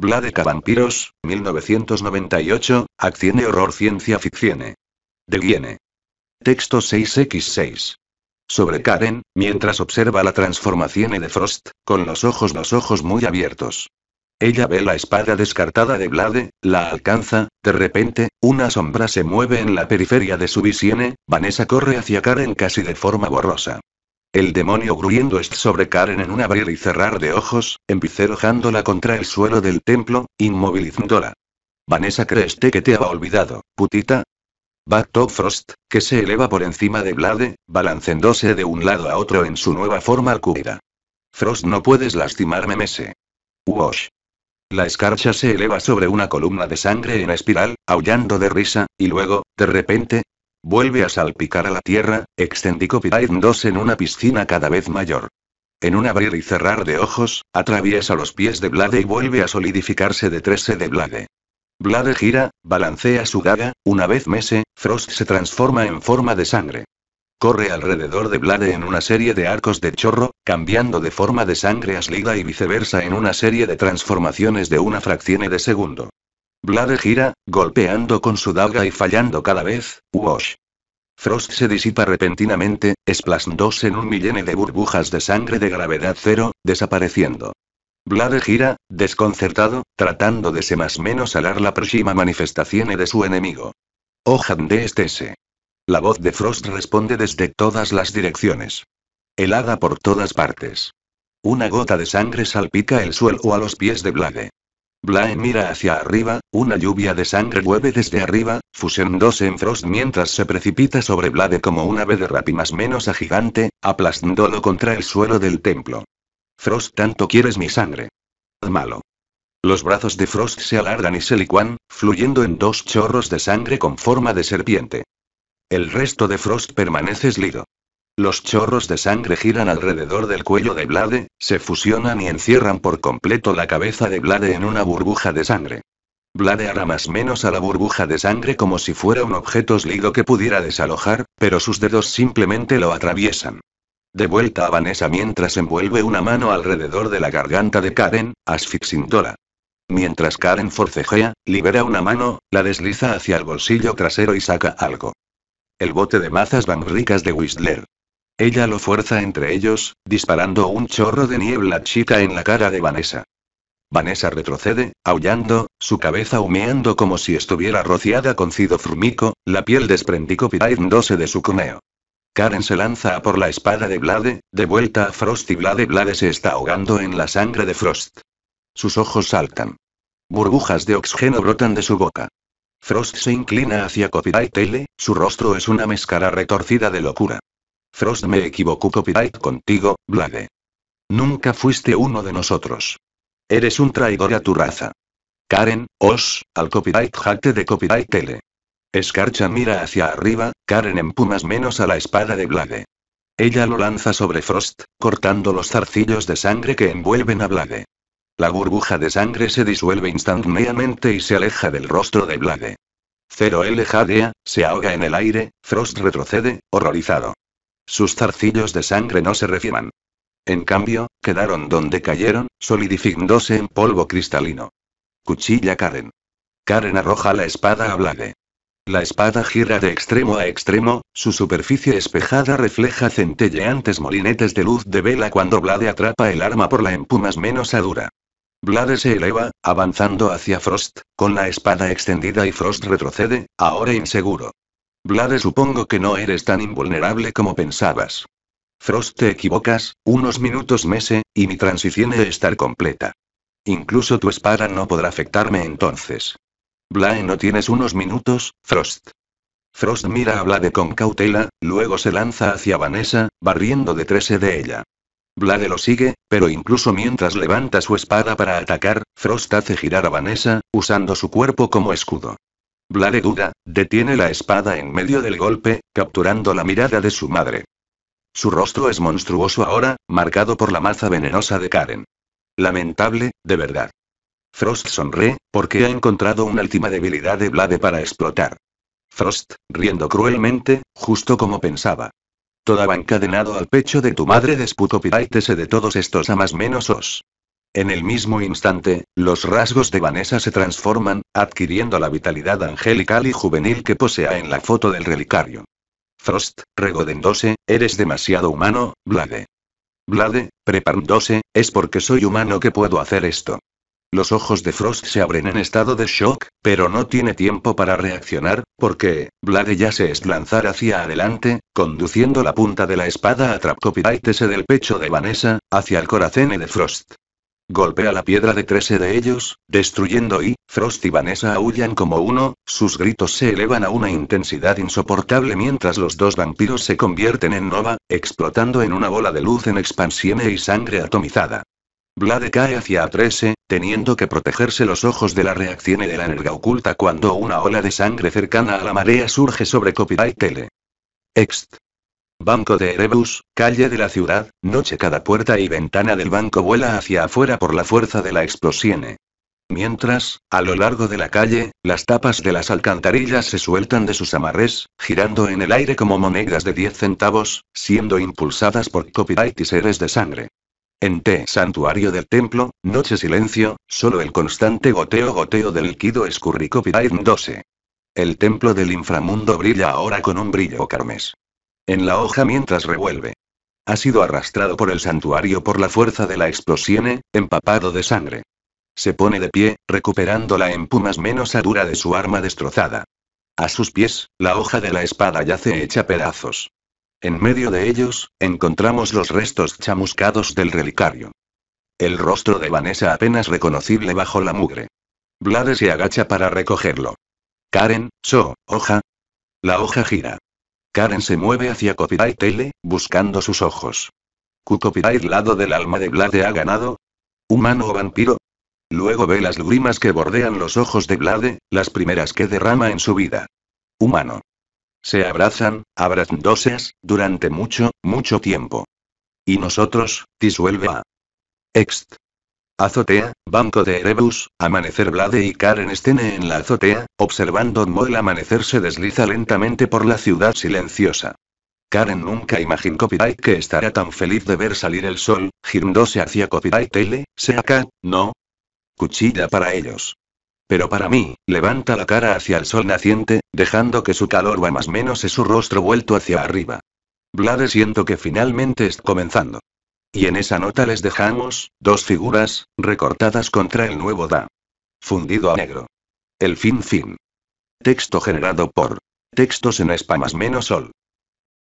Blade Vampiros, 1998, y Horror Ciencia Ficción. De Guiene. Texto 6x6. Sobre Karen, mientras observa la transformación de Frost, con los ojos los ojos muy abiertos. Ella ve la espada descartada de Blade, la alcanza, de repente, una sombra se mueve en la periferia de su visión, Vanessa corre hacia Karen casi de forma borrosa. El demonio gruyendo est sobre Karen en un abrir y cerrar de ojos, empicerojándola contra el suelo del templo, inmovilizándola. Vanessa creeste que te ha olvidado, putita, Va Frost, que se eleva por encima de Blade, balanceándose de un lado a otro en su nueva forma cúbida. Frost no puedes lastimarme Mese. Wash. La escarcha se eleva sobre una columna de sangre en espiral, aullando de risa, y luego, de repente, Vuelve a salpicar a la tierra, 2 en una piscina cada vez mayor. En un abrir y cerrar de ojos, atraviesa los pies de Blade y vuelve a solidificarse de 13 de Blade. Blade gira, balancea su gaga, una vez mese, Frost se transforma en forma de sangre. Corre alrededor de Blade en una serie de arcos de chorro, cambiando de forma de sangre a Slida y viceversa en una serie de transformaciones de una fracción de segundo. Blade gira, golpeando con su daga y fallando cada vez. Wash. Frost se disipa repentinamente, esplasmándose en un millene de burbujas de sangre de gravedad cero, desapareciendo. Blade gira, desconcertado, tratando de ser más menos alar la próxima manifestación de su enemigo. Ojan oh, de estese. La voz de Frost responde desde todas las direcciones. Helada por todas partes. Una gota de sangre salpica el suelo a los pies de Blade. Blae mira hacia arriba, una lluvia de sangre hueve desde arriba, fuséndose en Frost mientras se precipita sobre Blade como un ave de más menos a gigante, aplastándolo contra el suelo del templo. Frost, tanto quieres mi sangre. Malo. Los brazos de Frost se alargan y se licuan, fluyendo en dos chorros de sangre con forma de serpiente. El resto de Frost permanece eslido. Los chorros de sangre giran alrededor del cuello de Blade, se fusionan y encierran por completo la cabeza de Blade en una burbuja de sangre. Blade hará más menos a la burbuja de sangre como si fuera un objeto slido que pudiera desalojar, pero sus dedos simplemente lo atraviesan. De vuelta a Vanessa mientras envuelve una mano alrededor de la garganta de Karen, asfixiándola. Mientras Karen forcejea, libera una mano, la desliza hacia el bolsillo trasero y saca algo. El bote de mazas van ricas de Whistler. Ella lo fuerza entre ellos, disparando un chorro de niebla chica en la cara de Vanessa. Vanessa retrocede, aullando, su cabeza humeando como si estuviera rociada con cido frumico, la piel 12 de su cuneo. Karen se lanza a por la espada de Blade, de vuelta a Frost y Blade Blade se está ahogando en la sangre de Frost. Sus ojos saltan. Burbujas de oxígeno brotan de su boca. Frost se inclina hacia Copyright L, su rostro es una mezcla retorcida de locura. Frost me equivocó copyright contigo, Blade. Nunca fuiste uno de nosotros. Eres un traidor a tu raza. Karen, os, al copyright hackte de copyright tele. Escarcha mira hacia arriba, Karen empumas menos a la espada de Blade. Ella lo lanza sobre Frost, cortando los zarcillos de sangre que envuelven a Blade. La burbuja de sangre se disuelve instantáneamente y se aleja del rostro de Blade. Cero L jadea, se ahoga en el aire, Frost retrocede, horrorizado. Sus zarcillos de sangre no se refirman. En cambio, quedaron donde cayeron, solidificándose en polvo cristalino. Cuchilla Karen. Karen arroja la espada a Blade. La espada gira de extremo a extremo, su superficie espejada refleja centelleantes molinetes de luz de vela cuando Blade atrapa el arma por la empumas menos adura. Blade se eleva, avanzando hacia Frost, con la espada extendida y Frost retrocede, ahora inseguro. Blade supongo que no eres tan invulnerable como pensabas. Frost te equivocas, unos minutos mese, y mi transición he de estar completa. Incluso tu espada no podrá afectarme entonces. Blade no tienes unos minutos, Frost. Frost mira a Blade con cautela, luego se lanza hacia Vanessa, barriendo de trece de ella. Blade lo sigue, pero incluso mientras levanta su espada para atacar, Frost hace girar a Vanessa, usando su cuerpo como escudo. Blade duda, detiene la espada en medio del golpe, capturando la mirada de su madre. Su rostro es monstruoso ahora, marcado por la maza venenosa de Karen. Lamentable, de verdad. Frost sonre, porque ha encontrado una última debilidad de Blade para explotar. Frost, riendo cruelmente, justo como pensaba. Toda va encadenado al pecho de tu madre, desputo piraitese de todos estos amas más menos os. En el mismo instante, los rasgos de Vanessa se transforman, adquiriendo la vitalidad angelical y juvenil que posea en la foto del relicario. Frost, regodendose, eres demasiado humano, Blade. Blade, preparándose, es porque soy humano que puedo hacer esto. Los ojos de Frost se abren en estado de shock, pero no tiene tiempo para reaccionar, porque, Blade ya se es lanzar hacia adelante, conduciendo la punta de la espada a trapcopitaitese del pecho de Vanessa, hacia el corazón de Frost golpea la piedra de 13 de ellos, destruyendo y, Frost y Vanessa aullan como uno, sus gritos se elevan a una intensidad insoportable mientras los dos vampiros se convierten en nova, explotando en una bola de luz en expansión y sangre atomizada. Blade cae hacia 13 teniendo que protegerse los ojos de la reacción y de la energía oculta cuando una ola de sangre cercana a la marea surge sobre Copyright Tele. Ext. Banco de Erebus, calle de la ciudad, noche cada puerta y ventana del banco vuela hacia afuera por la fuerza de la explosión. Mientras, a lo largo de la calle, las tapas de las alcantarillas se sueltan de sus amarres, girando en el aire como monedas de 10 centavos, siendo impulsadas por copyright y seres de sangre. En T. Santuario del Templo, noche silencio, solo el constante goteo goteo del líquido escurri copyright 12. El templo del inframundo brilla ahora con un brillo carmes en la hoja mientras revuelve. Ha sido arrastrado por el santuario por la fuerza de la explosión, empapado de sangre. Se pone de pie, recuperando la empumas menos dura de su arma destrozada. A sus pies, la hoja de la espada yace hecha pedazos. En medio de ellos, encontramos los restos chamuscados del relicario. El rostro de Vanessa apenas reconocible bajo la mugre. Blade se agacha para recogerlo. Karen, So, hoja. La hoja gira. Karen se mueve hacia Copyright Tele, buscando sus ojos. cu Copyright lado del alma de Blade ha ganado? ¿Humano o vampiro? Luego ve las lágrimas que bordean los ojos de Blade, las primeras que derrama en su vida. Humano. Se abrazan, abrazándose, durante mucho, mucho tiempo. Y nosotros, disuelve a. Ext. Azotea, Banco de Erebus, amanecer Blade y Karen estén en la azotea, observando cómo el amanecer se desliza lentamente por la ciudad silenciosa. Karen nunca imaginó Copyright que estará tan feliz de ver salir el sol, girándose hacia Copyright tele, se acá, ¿no? Cuchilla para ellos. Pero para mí, levanta la cara hacia el sol naciente, dejando que su calor va más menos es su rostro vuelto hacia arriba. Blade siento que finalmente está comenzando. Y en esa nota les dejamos, dos figuras, recortadas contra el nuevo DA. Fundido a negro. El fin fin. Texto generado por. Textos en espamas menos Sol.